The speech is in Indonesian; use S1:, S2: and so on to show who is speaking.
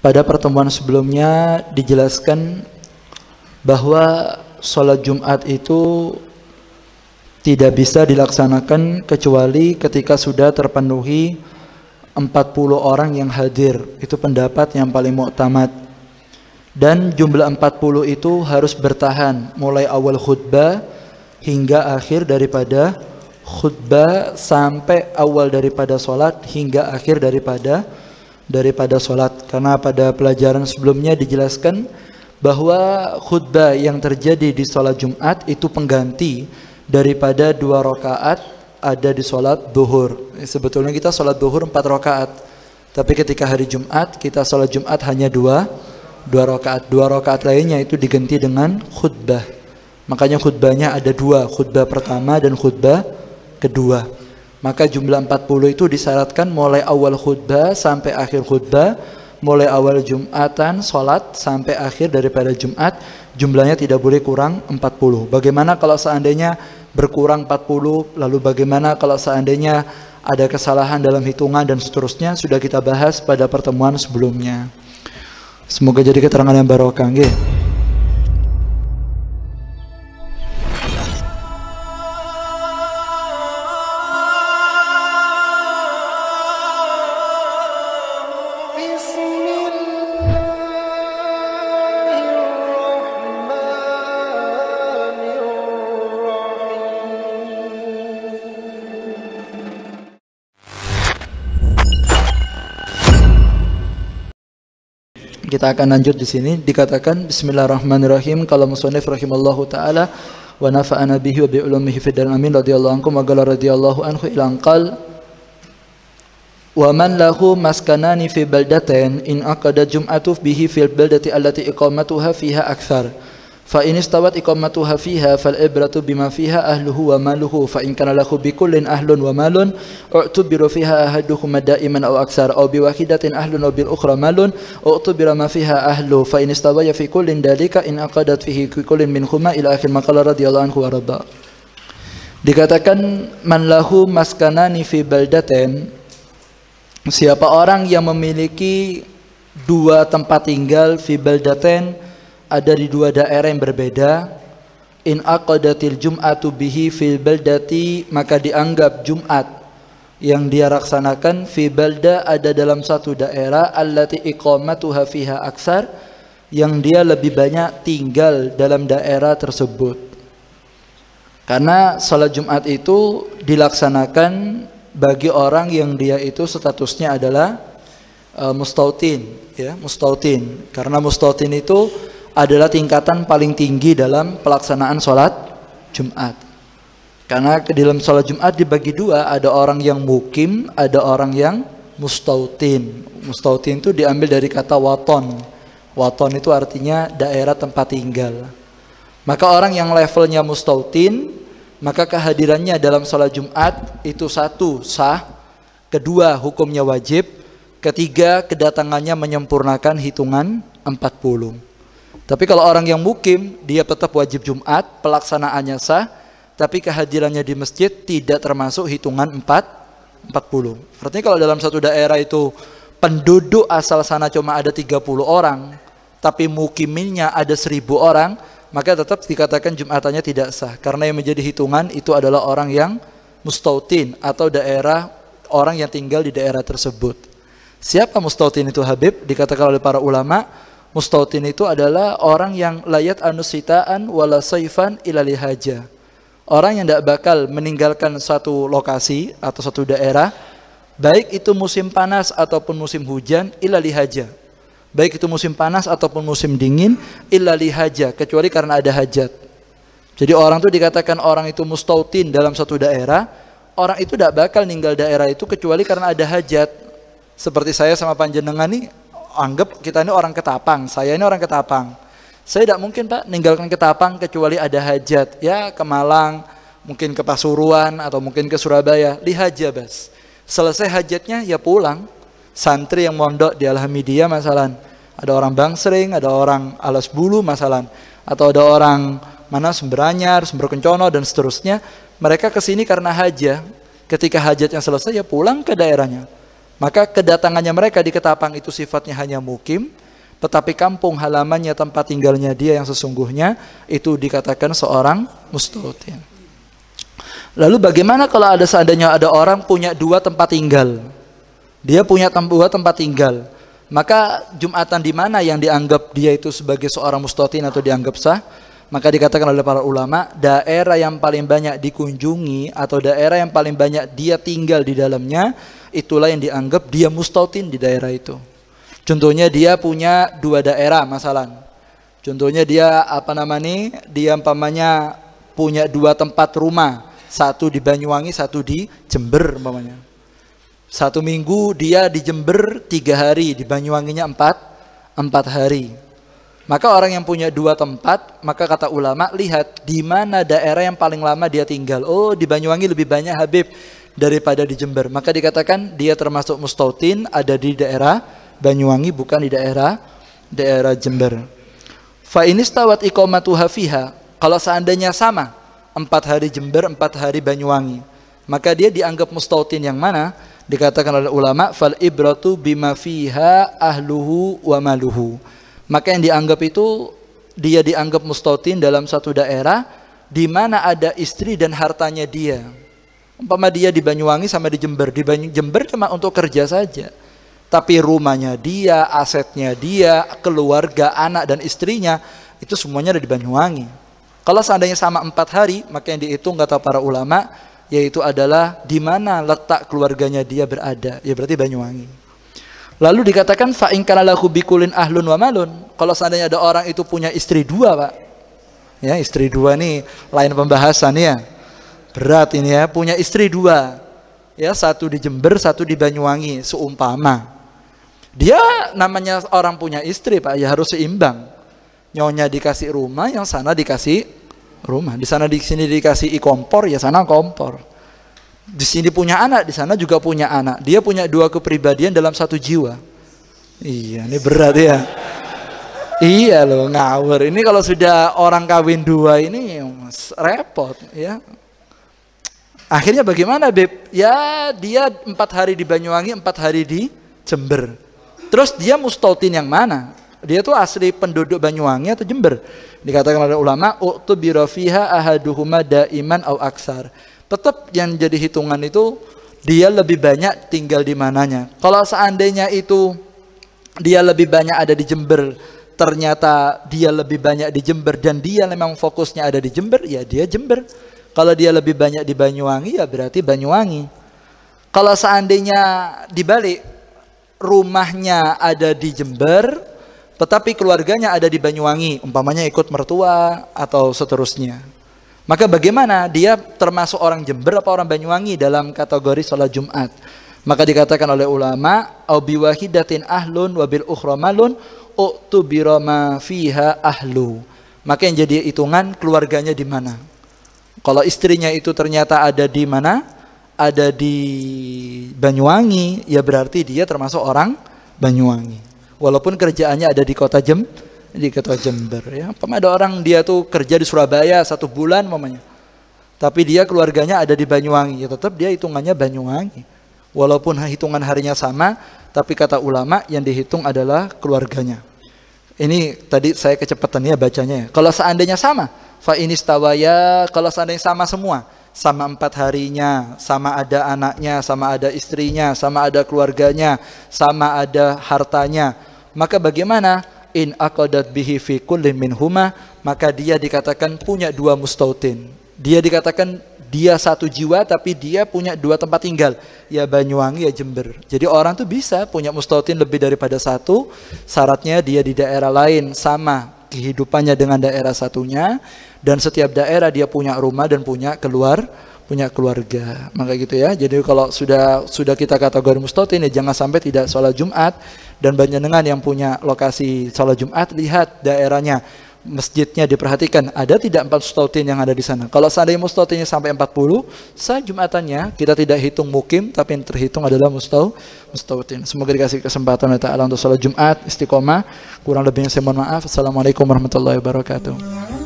S1: Pada pertemuan sebelumnya dijelaskan bahwa sholat Jumat itu tidak bisa dilaksanakan kecuali ketika sudah terpenuhi 40 orang yang hadir. Itu pendapat yang paling muktamad. Dan jumlah 40 itu harus bertahan mulai awal khutbah hingga akhir daripada khutbah sampai awal daripada sholat hingga akhir daripada daripada sholat karena pada pelajaran sebelumnya dijelaskan bahwa khutbah yang terjadi di sholat Jumat itu pengganti daripada dua rakaat ada di sholat duhur eh, sebetulnya kita sholat duhur empat rakaat tapi ketika hari Jumat kita sholat Jumat hanya dua dua rakaat dua rakaat lainnya itu diganti dengan khutbah makanya khutbahnya ada dua khutbah pertama dan khutbah kedua maka jumlah 40 itu disyaratkan mulai awal khutbah sampai akhir khutbah, mulai awal Jumatan, sholat sampai akhir daripada Jumat, jumlahnya tidak boleh kurang 40. Bagaimana kalau seandainya berkurang 40, lalu bagaimana kalau seandainya ada kesalahan dalam hitungan dan seterusnya sudah kita bahas pada pertemuan sebelumnya. Semoga jadi keterangan yang barokah. Gitu. kita akan lanjut di sini dikatakan bismillahirrahmanirrahim kalau musannif rahimallahu taala wa nafa'ana bihi wa bi ulumihi fid amin radhiyallahu anhu wa qala radhiyallahu anhu ila qal wa man lahu maskanani fi baldatain in aqada jum'atu bihi fil baldati allati iqamatuha fiha akthar fa in istawat iqamatuha fiha fal ibratu bima fiha ahluhu wa maluhu fa in kana lahu kullin ahlun wa malun u'tubira fiha ahaduhuma da'iman aw aksar aw wahidatin ahlun aw bil ukhra malun u'tubira ma fiha ahlu fa in istawaya fi kullin dalika in aqadat fihi kullin huma ila akhir maqala radhiyallahu anhu wa radha Dikatakan man lahu maskanani fi baldatin siapa orang yang memiliki dua tempat tinggal fi baldatin ada di dua daerah yang berbeda in aqadatil jum'atu bihi fil baldati maka dianggap Jumat yang dia raksanakan fi balda ada dalam satu daerah allati iqamatuha fiha aksar yang dia lebih banyak tinggal dalam daerah tersebut karena salat Jumat itu dilaksanakan bagi orang yang dia itu statusnya adalah uh, mustautin ya mustautin karena mustautin itu adalah tingkatan paling tinggi dalam pelaksanaan sholat Jumat. Karena ke dalam sholat Jumat dibagi dua, ada orang yang mukim, ada orang yang mustautin. Mustautin itu diambil dari kata waton. Waton itu artinya daerah tempat tinggal. Maka orang yang levelnya mustautin, maka kehadirannya dalam sholat Jumat itu satu, sah. Kedua, hukumnya wajib. Ketiga, kedatangannya menyempurnakan hitungan empat puluh. Tapi kalau orang yang mukim, dia tetap wajib Jumat, pelaksanaannya sah, tapi kehadirannya di masjid tidak termasuk hitungan 4, 40. Artinya kalau dalam satu daerah itu penduduk asal sana cuma ada 30 orang, tapi mukiminnya ada 1000 orang, maka tetap dikatakan Jumatannya tidak sah. Karena yang menjadi hitungan itu adalah orang yang mustautin atau daerah orang yang tinggal di daerah tersebut. Siapa mustautin itu Habib? Dikatakan oleh para ulama, Mustautin itu adalah orang yang layat anusitaan wala saifan ilali haja. Orang yang tidak bakal meninggalkan satu lokasi atau satu daerah, baik itu musim panas ataupun musim hujan, ilali haja. Baik itu musim panas ataupun musim dingin, ilali haja, kecuali karena ada hajat. Jadi orang itu dikatakan orang itu mustautin dalam satu daerah, orang itu tidak bakal ninggal daerah itu kecuali karena ada hajat. Seperti saya sama panjenengan nih, anggap kita ini orang ketapang, saya ini orang ketapang. Saya tidak mungkin Pak ninggalkan ketapang kecuali ada hajat. Ya ke Malang, mungkin ke Pasuruan atau mungkin ke Surabaya. Lihaja bas. Selesai hajatnya ya pulang. Santri yang mondok di Alhamidiyah masalan. Ada orang Bangsering, ada orang Alas Bulu masalan. Atau ada orang mana sumberanyar, sumber Kencono, dan seterusnya. Mereka kesini karena hajat, Ketika hajatnya selesai ya pulang ke daerahnya. Maka kedatangannya mereka di Ketapang itu sifatnya hanya mukim, tetapi kampung halamannya tempat tinggalnya dia yang sesungguhnya itu dikatakan seorang mustautin. Lalu bagaimana kalau ada seandainya ada orang punya dua tempat tinggal? Dia punya dua tempat tinggal. Maka Jumatan di mana yang dianggap dia itu sebagai seorang mustotin atau dianggap sah? Maka dikatakan oleh para ulama, daerah yang paling banyak dikunjungi atau daerah yang paling banyak dia tinggal di dalamnya itulah yang dianggap dia mustautin di daerah itu. Contohnya dia punya dua daerah masalah. Contohnya dia apa namanya? Dia umpamanya punya dua tempat rumah, satu di Banyuwangi, satu di Jember umpamanya. Satu minggu dia di Jember tiga hari, di Banyuwanginya empat, empat hari. Maka orang yang punya dua tempat, maka kata ulama lihat di mana daerah yang paling lama dia tinggal. Oh, di Banyuwangi lebih banyak Habib, daripada di Jember. Maka dikatakan dia termasuk mustautin ada di daerah Banyuwangi bukan di daerah daerah Jember. Fa inistawat iqamatuha fiha. Kalau seandainya sama, empat hari Jember, empat hari Banyuwangi, maka dia dianggap mustautin yang mana? Dikatakan oleh ulama, fal ibratu bima fiha ahluhu wa maluhu. Maka yang dianggap itu dia dianggap mustautin dalam satu daerah di mana ada istri dan hartanya dia. Umpama dia di Banyuwangi sama di Jember. Di Banyu, Jember cuma untuk kerja saja. Tapi rumahnya dia, asetnya dia, keluarga, anak dan istrinya itu semuanya ada di Banyuwangi. Kalau seandainya sama empat hari, maka yang dihitung kata para ulama yaitu adalah di mana letak keluarganya dia berada. Ya berarti Banyuwangi. Lalu dikatakan fa'in kanalahu bikulin ahlun wa malun. Kalau seandainya ada orang itu punya istri dua, Pak. Ya, istri dua nih lain pembahasan ya. Berat ini ya, punya istri dua. Ya, satu di Jember, satu di Banyuwangi, seumpama. Dia namanya orang punya istri, Pak, ya harus seimbang. Nyonya dikasih rumah, yang sana dikasih rumah. Di sana di sini dikasih kompor, ya sana kompor. Di sini punya anak, di sana juga punya anak. Dia punya dua kepribadian dalam satu jiwa. Iya, ini berat ya. Iya loh ngawur. Ini kalau sudah orang kawin dua ini repot ya. Akhirnya bagaimana Beb? Ya dia empat hari di Banyuwangi, empat hari di Jember. Terus dia mustautin yang mana? Dia tuh asli penduduk Banyuwangi atau Jember? Dikatakan oleh ulama, Uktu birofiha ahaduhuma daiman au aksar." Tetap yang jadi hitungan itu dia lebih banyak tinggal di mananya. Kalau seandainya itu dia lebih banyak ada di Jember, ternyata dia lebih banyak di Jember dan dia memang fokusnya ada di Jember, ya dia Jember. Kalau dia lebih banyak di Banyuwangi ya berarti Banyuwangi. Kalau seandainya dibalik rumahnya ada di Jember tetapi keluarganya ada di Banyuwangi, umpamanya ikut mertua atau seterusnya. Maka bagaimana dia termasuk orang Jember apa orang Banyuwangi dalam kategori sholat Jumat? Maka dikatakan oleh ulama, au biwahidatin ahlun wabil ukhramalun uktu birama fiha ahlu. Maka yang jadi hitungan keluarganya di mana? Kalau istrinya itu ternyata ada di mana? Ada di Banyuwangi, ya berarti dia termasuk orang Banyuwangi. Walaupun kerjaannya ada di kota Jem, di kota Jember ya. Pernah ada orang dia tuh kerja di Surabaya satu bulan mamanya. Tapi dia keluarganya ada di Banyuwangi, ya tetap dia hitungannya Banyuwangi. Walaupun hitungan harinya sama, tapi kata ulama yang dihitung adalah keluarganya. Ini tadi saya kecepatan ya bacanya ya. Kalau seandainya sama, fa inistawaya kalau seandainya sama semua sama empat harinya, sama ada anaknya, sama ada istrinya, sama ada keluarganya, sama ada hartanya. Maka bagaimana? In aqadat bihi fi min huma maka dia dikatakan punya dua mustautin. Dia dikatakan dia satu jiwa tapi dia punya dua tempat tinggal ya Banyuwangi ya Jember jadi orang tuh bisa punya mustautin lebih daripada satu syaratnya dia di daerah lain sama kehidupannya dengan daerah satunya dan setiap daerah dia punya rumah dan punya keluar punya keluarga. Maka gitu ya. Jadi kalau sudah sudah kita kategori mustotin ya jangan sampai tidak sholat Jumat dan banyak dengan yang punya lokasi sholat Jumat lihat daerahnya masjidnya diperhatikan ada tidak empat mustotin yang ada di sana kalau seandainya mustotinnya sampai 40 saya jumatannya kita tidak hitung mukim tapi yang terhitung adalah mustau mustotin semoga dikasih kesempatan oleh Ta'ala untuk sholat jumat istiqomah kurang lebihnya saya mohon maaf Assalamualaikum warahmatullahi wabarakatuh